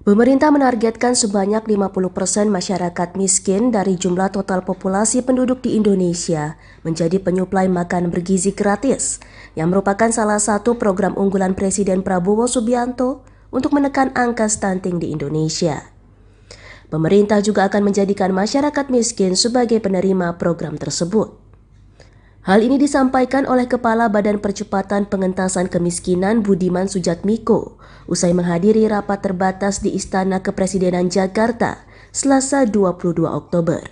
Pemerintah menargetkan sebanyak 50% masyarakat miskin dari jumlah total populasi penduduk di Indonesia menjadi penyuplai makan bergizi gratis, yang merupakan salah satu program unggulan Presiden Prabowo Subianto untuk menekan angka stunting di Indonesia. Pemerintah juga akan menjadikan masyarakat miskin sebagai penerima program tersebut. Hal ini disampaikan oleh Kepala Badan Percepatan Pengentasan Kemiskinan Budiman Sujatmiko usai menghadiri rapat terbatas di Istana Kepresidenan Jakarta Selasa 22 Oktober.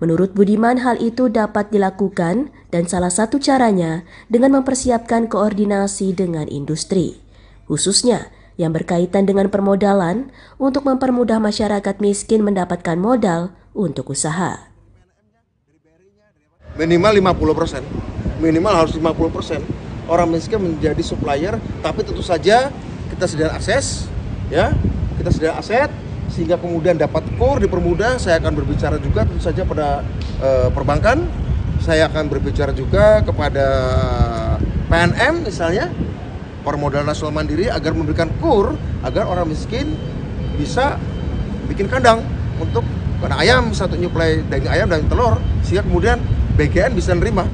Menurut Budiman, hal itu dapat dilakukan dan salah satu caranya dengan mempersiapkan koordinasi dengan industri, khususnya yang berkaitan dengan permodalan untuk mempermudah masyarakat miskin mendapatkan modal untuk usaha minimal 50%. Minimal harus 50% orang miskin menjadi supplier, tapi tentu saja kita sedia akses, ya. Kita sedia aset sehingga kemudian dapat core dipermudah. Saya akan berbicara juga tentu saja pada e, perbankan. Saya akan berbicara juga kepada PNM misalnya permodalan nasional mandiri agar memberikan kur agar orang miskin bisa bikin kandang untuk karena ayam satu nyuplai daging ayam dan telur sehingga kemudian BGN bisa nerima.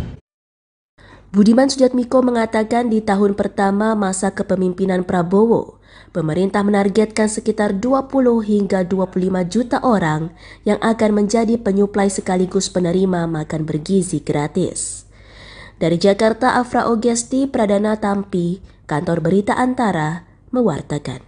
Budiman Sujatmiko mengatakan di tahun pertama masa kepemimpinan Prabowo, pemerintah menargetkan sekitar 20 hingga 25 juta orang yang akan menjadi penyuplai sekaligus penerima makan bergizi gratis. Dari Jakarta, Afra Ogesti, Pradana Tampi, Kantor Berita Antara, mewartakan.